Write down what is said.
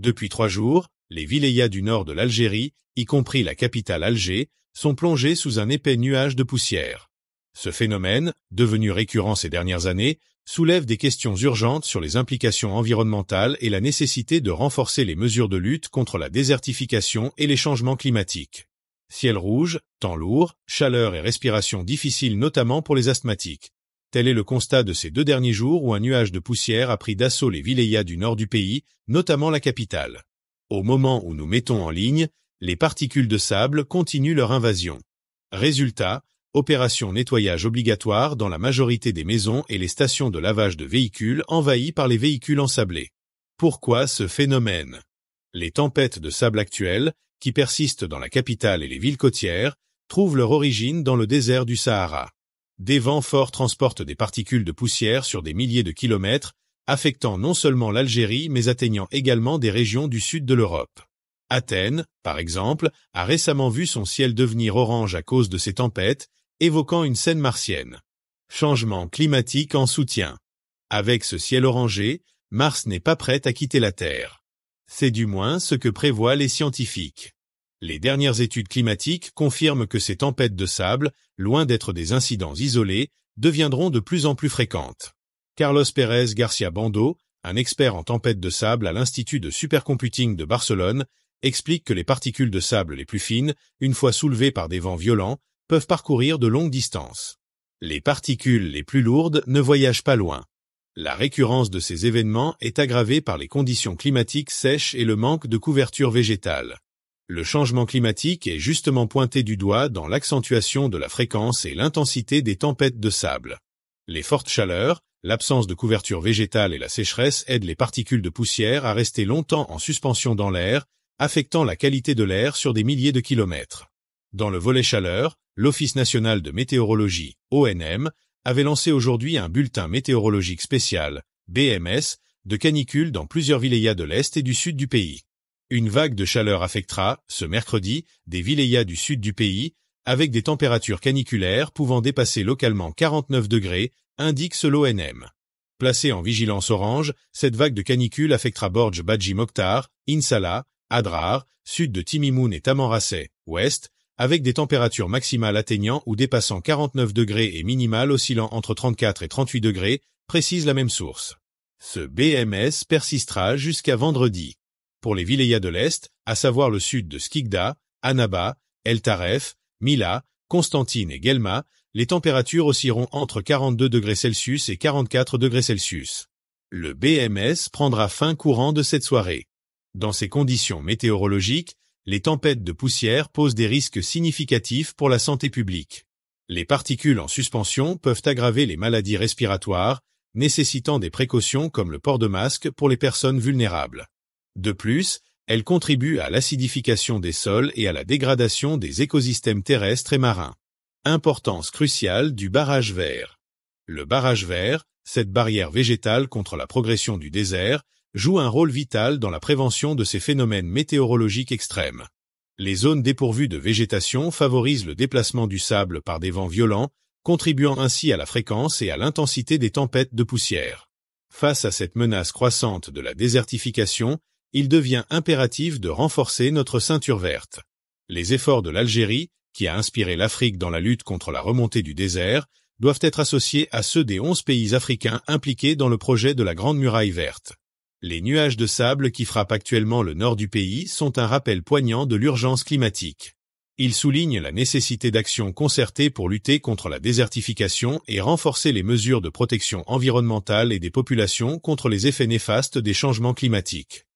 Depuis trois jours, les vilayas du nord de l'Algérie, y compris la capitale Alger, sont plongées sous un épais nuage de poussière. Ce phénomène, devenu récurrent ces dernières années, soulève des questions urgentes sur les implications environnementales et la nécessité de renforcer les mesures de lutte contre la désertification et les changements climatiques. Ciel rouge, temps lourd, chaleur et respiration difficile notamment pour les asthmatiques. Tel est le constat de ces deux derniers jours où un nuage de poussière a pris d'assaut les vilayas du nord du pays, notamment la capitale. Au moment où nous mettons en ligne, les particules de sable continuent leur invasion. Résultat, opération nettoyage obligatoire dans la majorité des maisons et les stations de lavage de véhicules envahies par les véhicules ensablés. Pourquoi ce phénomène Les tempêtes de sable actuelles, qui persistent dans la capitale et les villes côtières, trouvent leur origine dans le désert du Sahara des vents forts transportent des particules de poussière sur des milliers de kilomètres, affectant non seulement l'Algérie mais atteignant également des régions du sud de l'Europe. Athènes, par exemple, a récemment vu son ciel devenir orange à cause de ces tempêtes, évoquant une scène martienne. Changement climatique en soutien. Avec ce ciel orangé, Mars n'est pas prête à quitter la Terre. C'est du moins ce que prévoient les scientifiques. Les dernières études climatiques confirment que ces tempêtes de sable, loin d'être des incidents isolés, deviendront de plus en plus fréquentes. Carlos Pérez Garcia Bando, un expert en tempêtes de sable à l'Institut de supercomputing de Barcelone, explique que les particules de sable les plus fines, une fois soulevées par des vents violents, peuvent parcourir de longues distances. Les particules les plus lourdes ne voyagent pas loin. La récurrence de ces événements est aggravée par les conditions climatiques sèches et le manque de couverture végétale le changement climatique est justement pointé du doigt dans l'accentuation de la fréquence et l'intensité des tempêtes de sable. Les fortes chaleurs, l'absence de couverture végétale et la sécheresse aident les particules de poussière à rester longtemps en suspension dans l'air, affectant la qualité de l'air sur des milliers de kilomètres. Dans le volet chaleur, l'Office national de météorologie, ONM, avait lancé aujourd'hui un bulletin météorologique spécial, BMS, de canicule dans plusieurs vilayas de l'Est et du Sud du pays. Une vague de chaleur affectera, ce mercredi, des vilayas du sud du pays, avec des températures caniculaires pouvant dépasser localement 49 degrés, indique ce l'ONM. Placée en vigilance orange, cette vague de canicule affectera Borj Badji Mokhtar, Insala, Adrar, sud de Timimoun et Tamanrasset, ouest, avec des températures maximales atteignant ou dépassant 49 degrés et minimales oscillant entre 34 et 38 degrés, précise la même source. Ce BMS persistera jusqu'à vendredi pour les vilayas de l'Est, à savoir le sud de Skigda, Annaba, El Taref, Mila, Constantine et Guelma, les températures oscilleront entre 42 degrés Celsius et 44 degrés Le BMS prendra fin courant de cette soirée. Dans ces conditions météorologiques, les tempêtes de poussière posent des risques significatifs pour la santé publique. Les particules en suspension peuvent aggraver les maladies respiratoires, nécessitant des précautions comme le port de masque pour les personnes vulnérables. De plus, elle contribue à l'acidification des sols et à la dégradation des écosystèmes terrestres et marins. Importance cruciale du barrage vert. Le barrage vert, cette barrière végétale contre la progression du désert, joue un rôle vital dans la prévention de ces phénomènes météorologiques extrêmes. Les zones dépourvues de végétation favorisent le déplacement du sable par des vents violents, contribuant ainsi à la fréquence et à l'intensité des tempêtes de poussière. Face à cette menace croissante de la désertification, il devient impératif de renforcer notre ceinture verte. Les efforts de l'Algérie, qui a inspiré l'Afrique dans la lutte contre la remontée du désert, doivent être associés à ceux des onze pays africains impliqués dans le projet de la Grande Muraille Verte. Les nuages de sable qui frappent actuellement le nord du pays sont un rappel poignant de l'urgence climatique. Ils soulignent la nécessité d'actions concertées pour lutter contre la désertification et renforcer les mesures de protection environnementale et des populations contre les effets néfastes des changements climatiques.